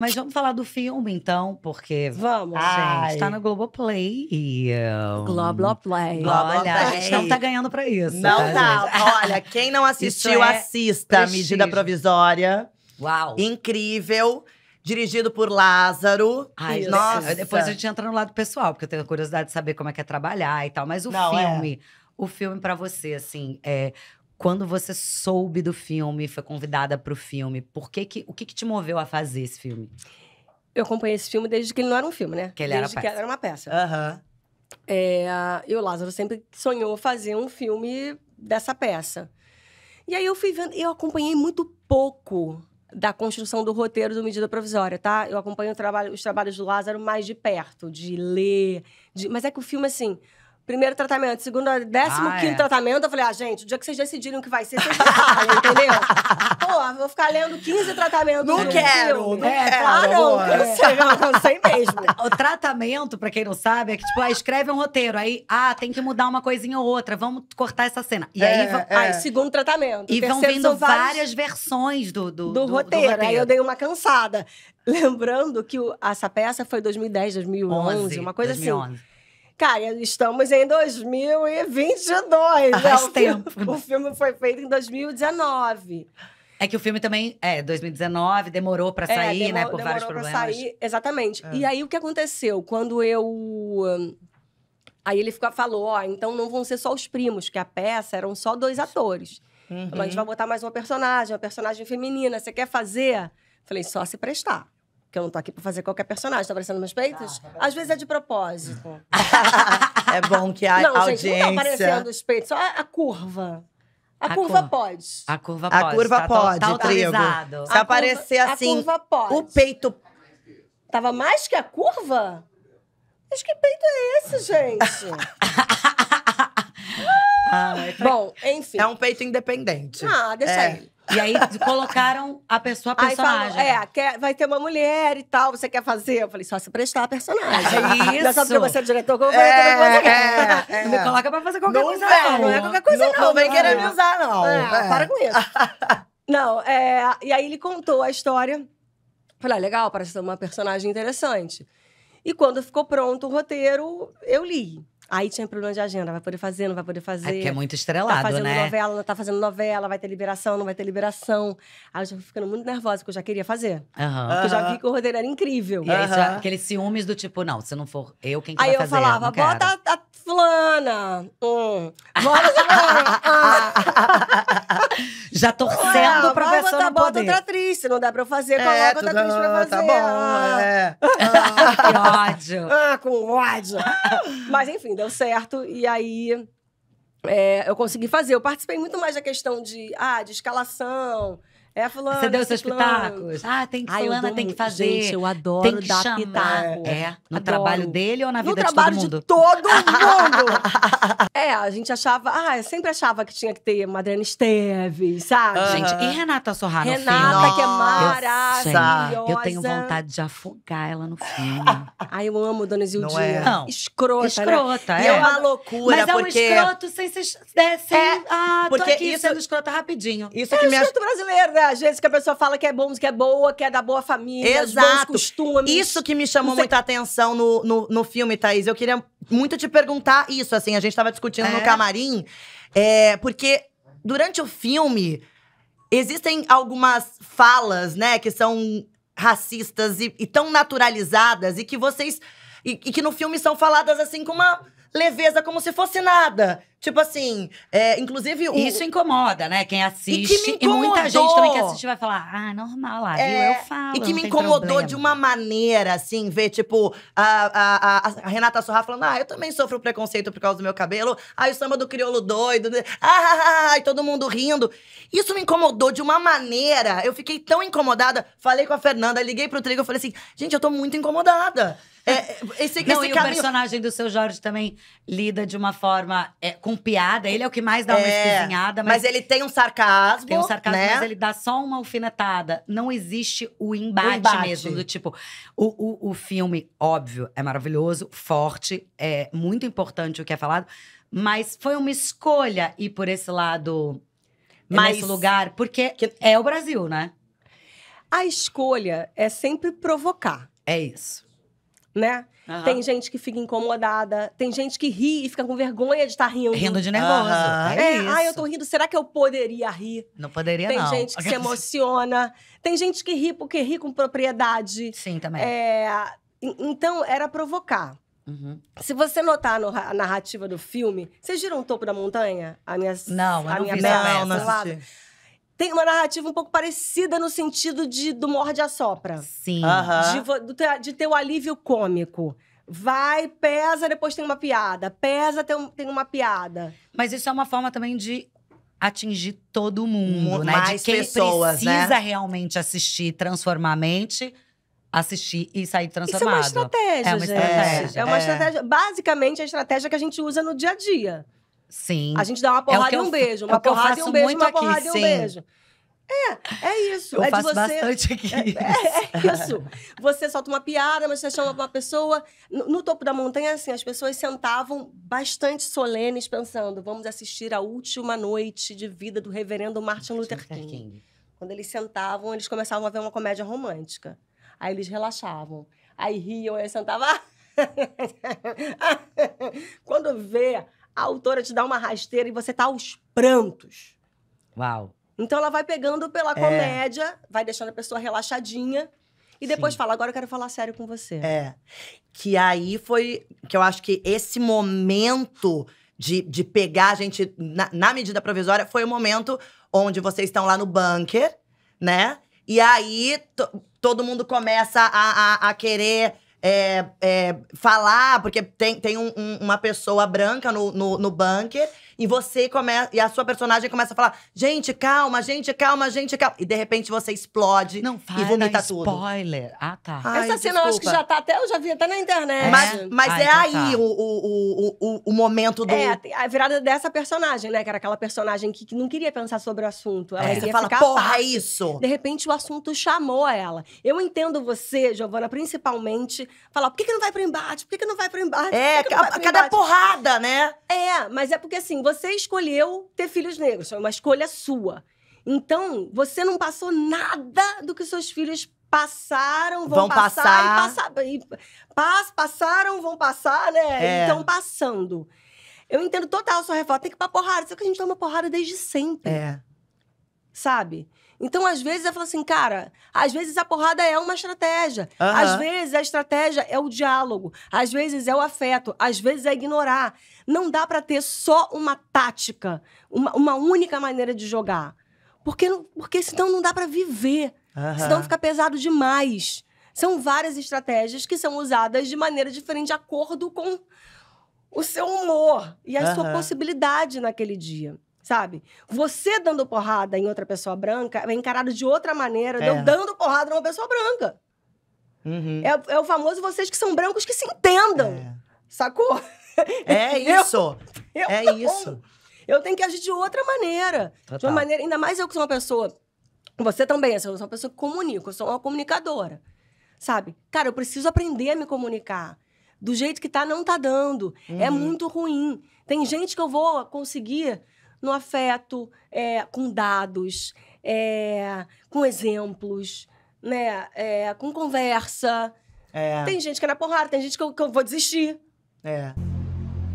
Mas vamos falar do filme, então, porque. Vamos, Ai. gente. Tá no Globoplay. E, um... Globoplay. Olha, a gente não tá ganhando pra isso. Não tá. tá. Olha, quem não assistiu, é assista. Prestígio. Medida provisória. Uau. Incrível. Dirigido por Lázaro. Ai, nossa. Depois a gente entra no lado pessoal, porque eu tenho curiosidade de saber como é que é trabalhar e tal. Mas o não, é. filme. É o filme para você, assim, é, quando você soube do filme, foi convidada para o filme, por que que, o que, que te moveu a fazer esse filme? Eu acompanhei esse filme desde que ele não era um filme, né? Que ele desde era, que era uma peça. Aham. Uhum. É, e o Lázaro sempre sonhou fazer um filme dessa peça. E aí eu fui vendo, eu acompanhei muito pouco da construção do roteiro do Medida Provisória, tá? Eu acompanho trabalho, os trabalhos do Lázaro mais de perto, de ler. De... Mas é que o filme, assim, Primeiro tratamento, segundo, décimo ah, quinto é. tratamento. Eu falei, ah, gente, o dia que vocês decidirem o que vai ser, vocês decidem, entendeu? Pô, vou ficar lendo 15 tratamentos. Não quero! Filme. Não é, quero, ah, não, é. não sei, não, não é. sei mesmo. O tratamento, pra quem não sabe, é que, tipo, ah, escreve um roteiro, aí, ah, tem que mudar uma coisinha ou outra, vamos cortar essa cena. E é, aí, vão... É. aí, segundo tratamento. E vão vindo várias versões do, do, do, do roteiro. do roteiro. Aí eu dei uma cansada. Lembrando que o, essa peça foi 2010, 2011, 11, uma coisa 2011. assim. Cara, estamos em 2022. Faz né? tempo. O filme foi feito em 2019. É que o filme também, é, 2019, demorou para é, sair, é, demor né, por vários problemas. Demorou pra sair, exatamente. É. E aí, o que aconteceu? Quando eu... Hum, aí ele ficou, falou, ó, então não vão ser só os primos, que a peça eram só dois atores. Uhum. Então, a gente uhum. vai botar mais uma personagem, uma personagem feminina, você quer fazer? Falei, só se prestar porque eu não tô aqui pra fazer qualquer personagem. Tá aparecendo meus peitos? Tá, tá às vezes é de propósito. é bom que a não, audiência... Gente, não tá aparecendo os peitos, só a curva. A, a curva cur... pode. A curva pode. A curva tá, tá pode, tá, tá Se a aparecer curva, assim, o peito... Tava mais que a curva? Mas que peito é esse, gente? ah, Bom, enfim. É um peito independente. Ah, deixa é. aí. E aí colocaram a pessoa, a personagem. Falou, é, quer, vai ter uma mulher e tal, você quer fazer? Eu falei, só se prestar a personagem. É isso. é só porque você é diretor, como vai é, é, é, Me coloca pra fazer qualquer não coisa, não. Não é qualquer coisa, não. Não, não vem querer me usar, não. Para com isso. não, é, e aí ele contou a história. Falei, ah, legal, parece ser uma personagem interessante. E quando ficou pronto o roteiro, eu li. Aí tinha problema de agenda, vai poder fazer, não vai poder fazer. É porque é muito tá estrelado, né? Tá fazendo né? novela, não tá fazendo novela, vai ter liberação, não vai ter liberação. Aí eu já fui ficando muito nervosa, porque eu já queria fazer. Uhum. Porque eu já vi que o roteiro era incrível. E aí, uhum. já, aqueles ciúmes do tipo, não, se não for eu, quem que aí vai fazer? Aí eu falava, bota a, a fulana. Hum. Bota a Já torcendo ah, pra pessoa não poder. Bota outra atriz, se não dá pra eu fazer, é, coloca outra atriz pra fazer. Tá bom, ah. é que ódio. ah, com ódio. Mas enfim, deu certo. E aí é, eu consegui fazer. Eu participei muito mais da questão de, ah, de escalação. É, fulano, Você deu seus pitacos? Ah, tem que, a fulana, tem que fazer. Gente, eu adoro tem que dar chamar. pitaco. É, no adoro. trabalho dele ou na vida de todo mundo? No trabalho de todo mundo! É, a gente achava. Ah, eu sempre achava que tinha que ter uma Esteves, sabe? Ah. Gente, e Renata Sorra no Renata, filme? Renata, que é maravilhosa. Eu, tenho vontade de afogar ela no filme. Ai, eu amo Dona Zildinha. Não é? Não. Escrota, né? Escrota, né? é. E é uma loucura, Mas porque... é um escroto sem... sem, né, sem é, ah, porque aqui isso... sendo escrota rapidinho. Isso é que é me escroto acha... brasileiro, né? Às vezes que a pessoa fala que é bom, que é boa, que é da boa família, Exato. costumes. Isso que me chamou muita atenção no, no, no filme, Thaís. Eu queria muito te perguntar isso, assim, a gente tava discutindo é? no camarim, é, porque durante o filme existem algumas falas, né, que são racistas e, e tão naturalizadas e que vocês e, e que no filme são faladas assim com uma leveza como se fosse nada. Tipo assim, é, inclusive o... Isso incomoda, né? Quem assiste. E, e, muita gente também que assiste vai falar, ah, normal lá, é... viu? Eu falo. E que me incomodou de uma maneira, assim, ver, tipo, a, a, a Renata Sorra falando, ah, eu também sofro preconceito por causa do meu cabelo, ah, o samba do crioulo doido, né? ah, ah, ah, ah, e todo mundo rindo. Isso me incomodou de uma maneira. Eu fiquei tão incomodada. Falei com a Fernanda, liguei pro Trigo e falei assim, gente, eu tô muito incomodada. É, é, é, esse, é não, esse e caminho... o personagem do seu Jorge também lida de uma forma é, com piada. Ele é o que mais dá uma é, Mas, mas, ele tem um sarcasmo. Tem um sarcasmo, né? mas ele dá só uma alfinetada. Não existe o embate, o embate. mesmo. Do tipo, o, o, o filme, óbvio, é maravilhoso, forte, é muito importante o que é falado. Mas foi uma escolha ir por esse lado, mas, nesse lugar, porque que... é o Brasil, né? A escolha é sempre provocar. É isso né? Uhum. Tem gente que fica incomodada, tem gente que ri e fica com vergonha de estar tá rindo. Rindo de nervoso. Uhum. É, é ah, eu tô rindo, será que eu poderia rir? Não poderia, tem não. Tem gente que se emociona, tem gente que ri porque ri com propriedade. Sim, também. É... Então, era provocar. Uhum. Se você notar no, a narrativa do filme, vocês viram o topo da montanha? A minha, não, a minha não minha vi, peça, não, tem uma narrativa um pouco parecida no sentido de do morde a sopra. Sim. De, de, ter o alívio cômico. Vai, pesa, depois tem uma piada. Pesa, tem, tem uma piada. Mas isso é uma forma também de atingir todo mundo, um, né? Mais de quem pessoas, né? precisa né? realmente assistir, transformar a mente assistir e sair transformado. Isso é uma estratégia, É uma gente. estratégia. É uma é. estratégia. Basicamente, a estratégia que a gente usa no dia a dia. Sim. A gente dá uma é porrada é e um beijo. Uma é porrada e um beijo, uma porrada e um beijo. É, é isso. Eu é faço de você... bastante aqui. É, é, é, isso. Você solta uma piada, mas você chama uma pessoa. No, no, topo da montanha, assim, as pessoas sentavam bastante solenes, pensando: vamos assistir a última noite de vida do reverendo Martin Luther King. Luther King. Quando eles sentavam, eles começavam a ver uma comédia romântica. Aí eles relaxavam. Aí riam, aí sentavam. Quando vê a autora te dá uma rasteira e você tá aos prantos. Uau. Então ela vai pegando pela é. comédia, vai deixando a pessoa relaxadinha e depois Sim. fala, agora eu quero falar sério com você. É. Que aí foi que eu acho que esse momento de, de pegar a gente na, na medida provisória foi o momento onde vocês estão lá no bunker, né? E aí todo mundo começa a, a, a querer é, é, falar, porque tem, tem um, um, uma pessoa branca no, no, no bunker e você começa. E a sua personagem começa a falar: gente, calma, gente, calma, gente, calma. E de repente você explode não, e vomita tudo. Spoiler. Ah, tá. Ai, Essa cena eu acho que já tá até, eu já vi até na internet. É? Mas, mas Ai, ah, é então aí tá. o, o, o, o, momento do. É, a virada dessa personagem, né? Que era aquela personagem que, que não queria pensar sobre o assunto. Ela é. queria você fala, ficar porra, fácil. É isso! De repente o assunto chamou ela. Eu entendo você, Giovana, principalmente, falar: por que, que não vai pro embate? Por que, que não vai pro embate? É, pro cada embate? porrada, né? É, mas é porque assim, você escolheu ter filhos negros, foi é uma escolha sua. Então, você não passou nada do que seus filhos passaram, vão, vão passar, passar, e passar e passaram, vão passar, né? É. Então passando. Eu entendo total sua revolta, tem que ir pra porrada, só que a gente toma porrada desde sempre. É. Sabe? Então, às vezes, eu falo assim, cara, às vezes a porrada é uma estratégia. Uhum. Às vezes a estratégia é o diálogo. Às vezes é o afeto. Às vezes é ignorar. Não dá para ter só uma tática, uma, uma, única maneira de jogar. Porque, porque senão não dá para viver. Senão fica pesado demais. São várias estratégias que são usadas de maneira diferente, de acordo com o seu humor e a sua possibilidade naquele dia sabe? Você dando porrada em outra pessoa branca é encarado de outra maneira, é. eu dando porrada numa pessoa branca. Uhum. É, é, o famoso vocês que são brancos que se entendam. É. Sacou? É isso. Eu, eu é não. isso. Eu tenho que agir de outra maneira. Total. De uma maneira, ainda mais eu que sou uma pessoa. Você também, eu sou uma pessoa que comunica, eu sou uma comunicadora. Sabe? Cara, eu preciso aprender a me comunicar. Do jeito que tá, não tá dando. É uhum. É muito ruim. Tem gente que eu vou conseguir no afeto, é, com dados, é, com exemplos, né? É, com conversa. É. Tem gente que é na porrada, tem gente que eu, que eu vou desistir. É.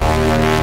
Thank you.